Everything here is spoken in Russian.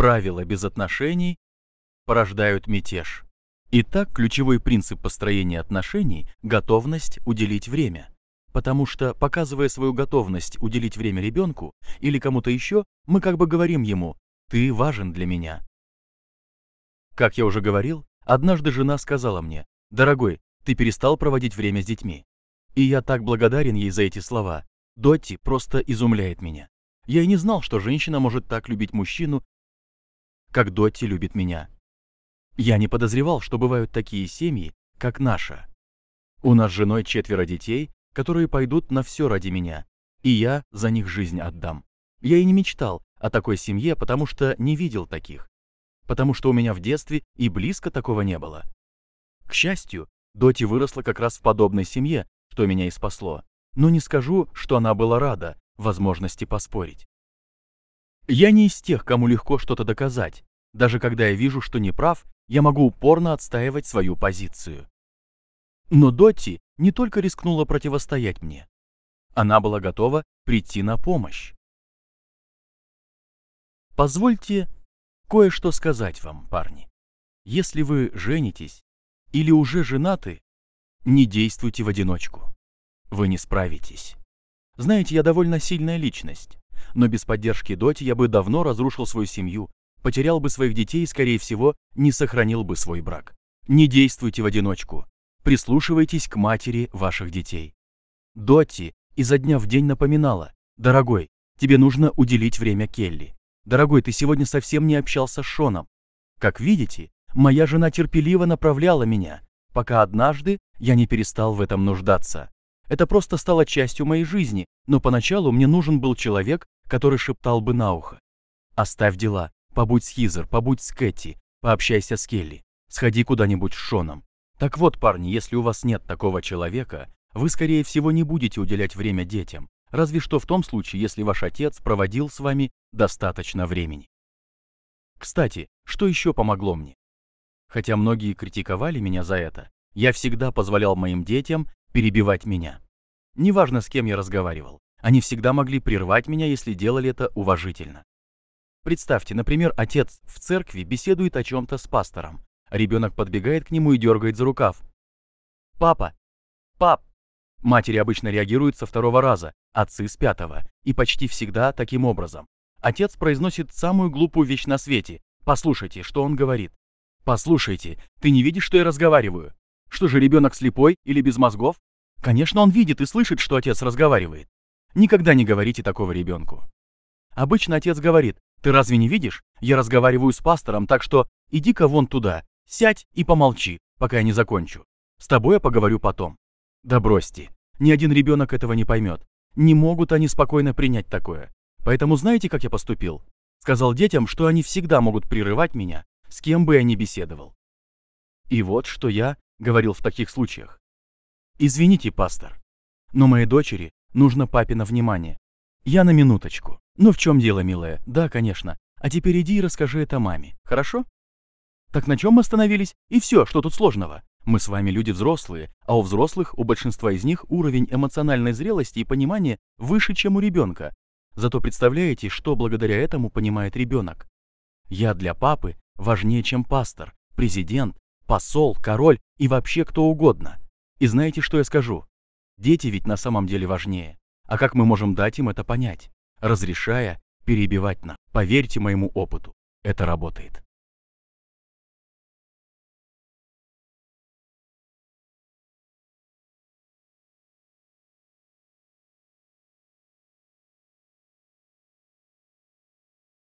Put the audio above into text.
правила без отношений порождают мятеж. Итак, ключевой принцип построения отношений – готовность уделить время. Потому что, показывая свою готовность уделить время ребенку или кому-то еще, мы как бы говорим ему «ты важен для меня». Как я уже говорил, однажды жена сказала мне «дорогой, ты перестал проводить время с детьми». И я так благодарен ей за эти слова. Дотти просто изумляет меня. Я и не знал, что женщина может так любить мужчину как Дотти любит меня. Я не подозревал, что бывают такие семьи, как наша. У нас с женой четверо детей, которые пойдут на все ради меня, и я за них жизнь отдам. Я и не мечтал о такой семье, потому что не видел таких. Потому что у меня в детстве и близко такого не было. К счастью, Доти выросла как раз в подобной семье, что меня и спасло. Но не скажу, что она была рада возможности поспорить. Я не из тех, кому легко что-то доказать. Даже когда я вижу, что не прав, я могу упорно отстаивать свою позицию. Но Дотти не только рискнула противостоять мне. Она была готова прийти на помощь. Позвольте кое-что сказать вам, парни. Если вы женитесь или уже женаты, не действуйте в одиночку. Вы не справитесь. Знаете, я довольно сильная личность но без поддержки Доти я бы давно разрушил свою семью, потерял бы своих детей и, скорее всего, не сохранил бы свой брак. Не действуйте в одиночку. Прислушивайтесь к матери ваших детей. Доти изо дня в день напоминала, «Дорогой, тебе нужно уделить время Келли. Дорогой, ты сегодня совсем не общался с Шоном. Как видите, моя жена терпеливо направляла меня, пока однажды я не перестал в этом нуждаться. Это просто стало частью моей жизни, но поначалу мне нужен был человек, который шептал бы на ухо. «Оставь дела, побудь с Хизер, побудь с Кэти, пообщайся с Келли, сходи куда-нибудь с Шоном». Так вот, парни, если у вас нет такого человека, вы, скорее всего, не будете уделять время детям, разве что в том случае, если ваш отец проводил с вами достаточно времени. Кстати, что еще помогло мне? Хотя многие критиковали меня за это, я всегда позволял моим детям перебивать меня. Неважно, с кем я разговаривал, они всегда могли прервать меня, если делали это уважительно. Представьте, например, отец в церкви беседует о чем-то с пастором. Ребенок подбегает к нему и дергает за рукав. «Папа! Пап!» Матери обычно реагируют со второго раза, отцы с пятого, и почти всегда таким образом. Отец произносит самую глупую вещь на свете. Послушайте, что он говорит. «Послушайте, ты не видишь, что я разговариваю? Что же, ребенок слепой или без мозгов? Конечно, он видит и слышит, что отец разговаривает. Никогда не говорите такого ребенку. Обычно отец говорит, ты разве не видишь? Я разговариваю с пастором, так что иди-ка вон туда, сядь и помолчи, пока я не закончу. С тобой я поговорю потом. Да бросьте, ни один ребенок этого не поймет. Не могут они спокойно принять такое. Поэтому знаете, как я поступил? Сказал детям, что они всегда могут прерывать меня, с кем бы я ни беседовал. И вот что я говорил в таких случаях. «Извините, пастор, но моей дочери нужно папина внимание. Я на минуточку. Ну в чем дело, милая? Да, конечно. А теперь иди и расскажи это маме, хорошо?» «Так на чем мы остановились? И все, что тут сложного? Мы с вами люди взрослые, а у взрослых, у большинства из них, уровень эмоциональной зрелости и понимания выше, чем у ребенка. Зато представляете, что благодаря этому понимает ребенок. Я для папы важнее, чем пастор, президент, посол, король и вообще кто угодно. И знаете, что я скажу? Дети ведь на самом деле важнее. А как мы можем дать им это понять, разрешая перебивать нас? Поверьте моему опыту, это работает.